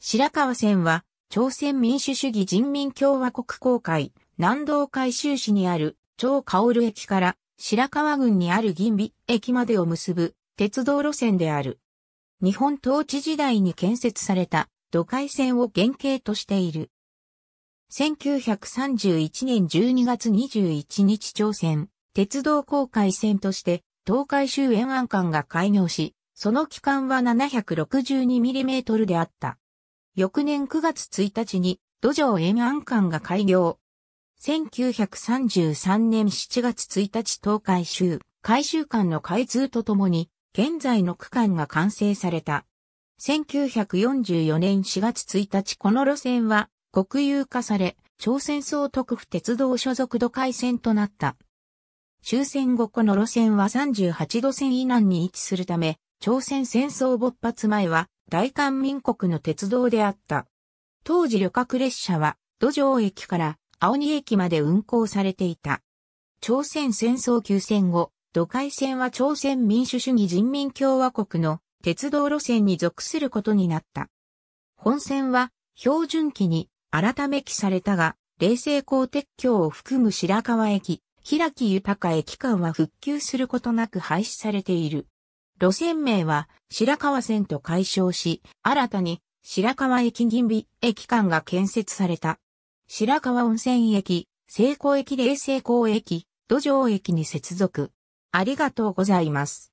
白川線は、朝鮮民主主義人民共和国公会、南道海州市にある、長薫駅から、白川郡にある銀美駅までを結ぶ、鉄道路線である。日本統治時代に建設された、土海線を原型としている。1931年12月21日朝鮮、鉄道公開線として、東海州沿岸間が開業し、その期間は 762mm であった。翌年9月1日に土壌沿岸館が開業。1933年7月1日東海州、改修館の開通とともに、現在の区間が完成された。1944年4月1日この路線は国有化され、朝鮮総督府鉄道所属土海線となった。終戦後この路線は38度線以南に位置するため、朝鮮戦争勃発前は大韓民国の鉄道であった。当時旅客列車は、土壌駅から青鬼駅まで運行されていた。朝鮮戦争休戦後、土海線は朝鮮民主主義人民共和国の鉄道路線に属することになった。本線は標準期に改め期されたが、冷静鋼鉄橋を含む白川駅、平木豊駅間は復旧することなく廃止されている。路線名は白川線と解消し、新たに白川駅銀美駅間が建設された。白川温泉駅、成功駅冷成功駅、土壌駅に接続。ありがとうございます。